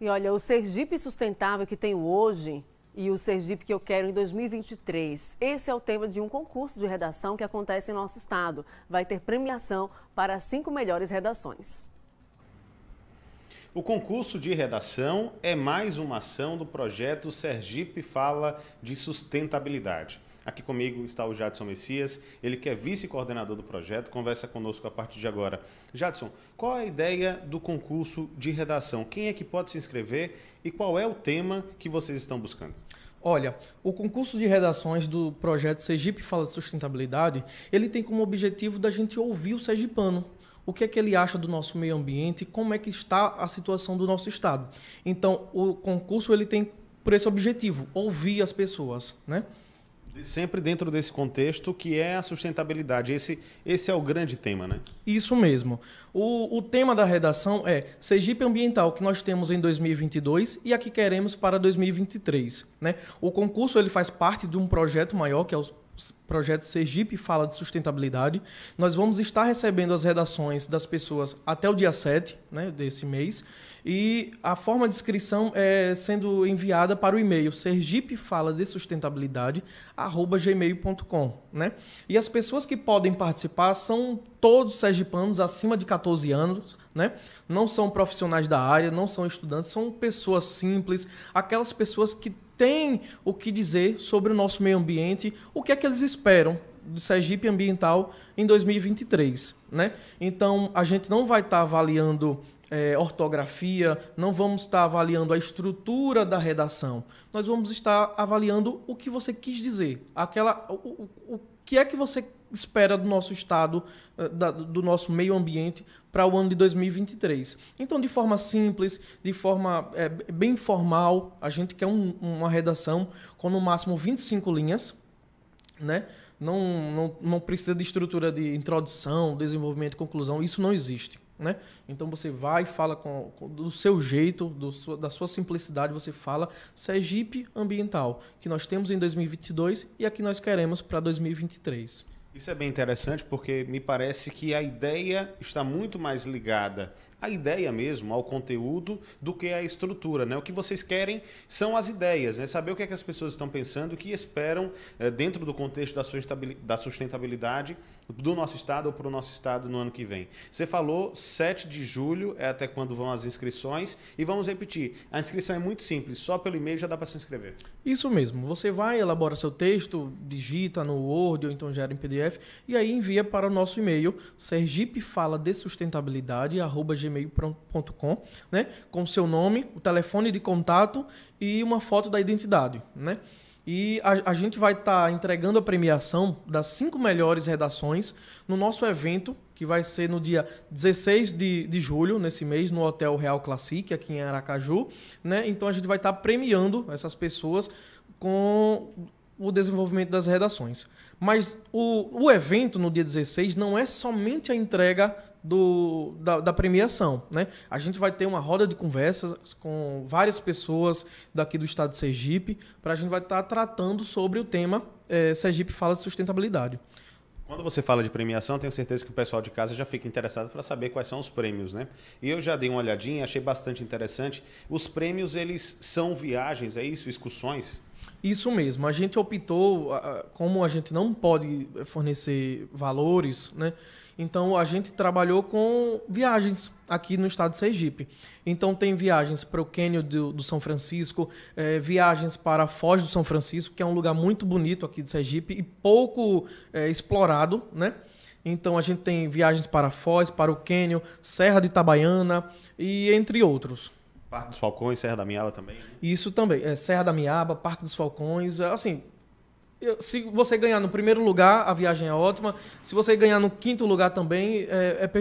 E olha, o Sergipe sustentável que tenho hoje e o Sergipe que eu quero em 2023. Esse é o tema de um concurso de redação que acontece em nosso estado. Vai ter premiação para as cinco melhores redações. O concurso de redação é mais uma ação do projeto Sergipe Fala de Sustentabilidade. Aqui comigo está o Jadson Messias, ele que é vice-coordenador do projeto, conversa conosco a partir de agora. Jadson, qual a ideia do concurso de redação? Quem é que pode se inscrever e qual é o tema que vocês estão buscando? Olha, o concurso de redações do projeto Sergipe Fala de Sustentabilidade, ele tem como objetivo da gente ouvir o sergipano, o que é que ele acha do nosso meio ambiente, como é que está a situação do nosso estado. Então, o concurso ele tem por esse objetivo, ouvir as pessoas, né? sempre dentro desse contexto que é a sustentabilidade. Esse, esse é o grande tema, né? Isso mesmo. O, o tema da redação é Sergipe Ambiental, que nós temos em 2022 e a que queremos para 2023. Né? O concurso ele faz parte de um projeto maior, que é o projeto Sergipe Fala de Sustentabilidade. Nós vamos estar recebendo as redações das pessoas até o dia 7 né, desse mês. E a forma de inscrição é sendo enviada para o e-mail de gmail.com. né? E as pessoas que podem participar são todos sergipanos acima de 14 anos, né? Não são profissionais da área, não são estudantes, são pessoas simples, aquelas pessoas que tem o que dizer sobre o nosso meio ambiente, o que é que eles esperam do Sergipe Ambiental em 2023. Né? Então, a gente não vai estar tá avaliando é, ortografia, não vamos estar tá avaliando a estrutura da redação. Nós vamos estar avaliando o que você quis dizer, aquela, o, o, o que é que você espera do nosso Estado, eh, do nosso meio ambiente para o ano de 2023. Então, de forma simples, de forma é, bem formal, a gente quer um, uma redação com no máximo 25 linhas, né? Não, não, não precisa de estrutura de introdução, desenvolvimento, conclusão, isso não existe. Né? Então você vai e fala com, com, do seu jeito, do sua, da sua simplicidade, você fala Sergipe Ambiental, que nós temos em 2022 e aqui nós queremos para 2023. Isso é bem interessante porque me parece que a ideia está muito mais ligada a ideia mesmo, ao conteúdo, do que a estrutura. Né? O que vocês querem são as ideias, né? saber o que, é que as pessoas estão pensando, o que esperam é, dentro do contexto da sustentabilidade do nosso estado ou para o nosso estado no ano que vem. Você falou 7 de julho é até quando vão as inscrições e vamos repetir, a inscrição é muito simples, só pelo e-mail já dá para se inscrever. Isso mesmo, você vai, elabora seu texto, digita no Word ou então gera em PDF e aí envia para o nosso e-mail sergipefala de sustentabilidade arroba, gmail.com, né? Com seu nome, o telefone de contato e uma foto da identidade, né? E a, a gente vai estar tá entregando a premiação das cinco melhores redações no nosso evento, que vai ser no dia 16 de, de julho, nesse mês, no Hotel Real Classic, aqui em Aracaju. Né? Então a gente vai estar tá premiando essas pessoas com o desenvolvimento das redações. Mas o, o evento no dia 16 não é somente a entrega do, da, da, premiação. Né? A gente vai ter uma roda de conversas com várias pessoas daqui do estado de Sergipe, para a gente vai estar tá tratando sobre o tema é, Sergipe Fala de Sustentabilidade. Quando você fala de premiação, tenho certeza que o pessoal de casa já fica interessado para saber quais são os prêmios, né? E eu já dei uma olhadinha, achei bastante interessante. Os prêmios, eles são viagens, é isso? Excursões? Isso mesmo. A gente optou, como a gente não pode fornecer valores, né? Então a gente trabalhou com viagens aqui no estado de Sergipe. Então tem viagens para o Cânion do, do, São Francisco, é, viagens para a Foz do São Francisco, que é um lugar muito bonito aqui de Sergipe e pouco é, explorado, né? Então a gente tem viagens para a Foz, para o Cânion, Serra de Itabaiana e entre outros. Parque dos Falcões, Serra da Miaba também. Né? Isso também. É, Serra da Miaba, Parque dos Falcões. É, assim, se você ganhar no primeiro lugar, a viagem é ótima. Se você ganhar no quinto lugar também, é, é